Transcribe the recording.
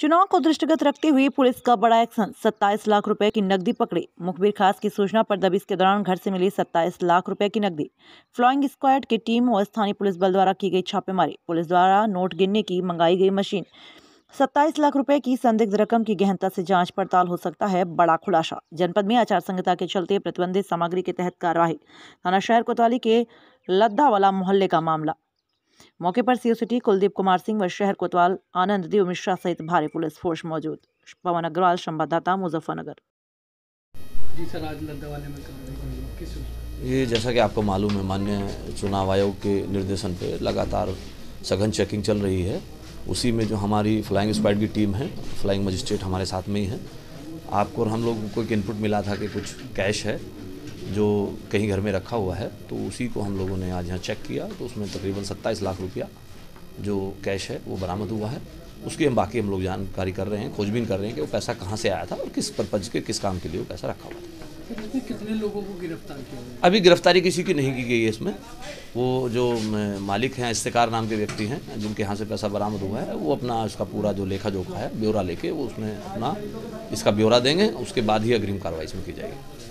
चुनाव को दृष्टिगत रखते हुए पुलिस का बड़ा एक्शन सत्ताईस लाख रुपए की नकदी पकड़ी मुखबिर खास की सूचना पर दबिश के दौरान घर से मिली सत्ताईस लाख रुपए की नकदी फ्लाइंग स्क्वाड की टीम और स्थानीय पुलिस बल द्वारा की गई छापेमारी पुलिस द्वारा नोट गिनने की मंगाई गई मशीन सत्ताईस लाख रुपए की संदिग्ध रकम की गहनता से जांच पड़ताल हो सकता है बड़ा खुलासा जनपद में आचार संहिता के चलते प्रतिबंधित सामग्री के तहत कार्यवाही थाना शहर कोतवाली के लद्दावाला मोहल्ले का मामला मौके पर सीओ सिटी कुलदीप कुमार सिंह व शहर कोतवाल आनंद देव मिश्रा सहित भारी पुलिस फोर्स मौजूद पवन अग्रवाल संवाददाता मुजफ्फरनगर जी सर आज लद्दावाले में ये जैसा कि आपको मालूम है मान्य चुनाव आयोग के निर्देशन पे लगातार सघन चेकिंग चल रही है उसी में जो हमारी फ्लाइंग स्क्वाड की टीम है फ्लाइंग मजिस्ट्रेट हमारे साथ में ही है आपको और हम लोग को एक इनपुट मिला था कि कुछ कैश है जो कहीं घर में रखा हुआ है तो उसी को हम लोगों ने आज यहाँ चेक किया तो उसमें तकरीबन सत्ताईस लाख रुपया जो कैश है वो बरामद हुआ है उसकी हम बाकी हम लोग जानकारी कर रहे हैं खोजबीन कर रहे हैं कि वो पैसा कहाँ से आया था और किस परपज के किस काम के लिए वो पैसा रखा हुआ था कितने लोगों को गिरफ्तार किया अभी गिरफ्तारी किसी की नहीं की गई है इसमें वो जो मालिक हैं इस्तेकार नाम के व्यक्ति हैं जिनके यहाँ से पैसा बरामद हुआ है वो अपना उसका पूरा जो लेखा जोखा है ब्यौरा लेके वो उसमें अपना इसका ब्यौरा देंगे उसके बाद ही अग्रिम कार्रवाई इसमें की जाएगी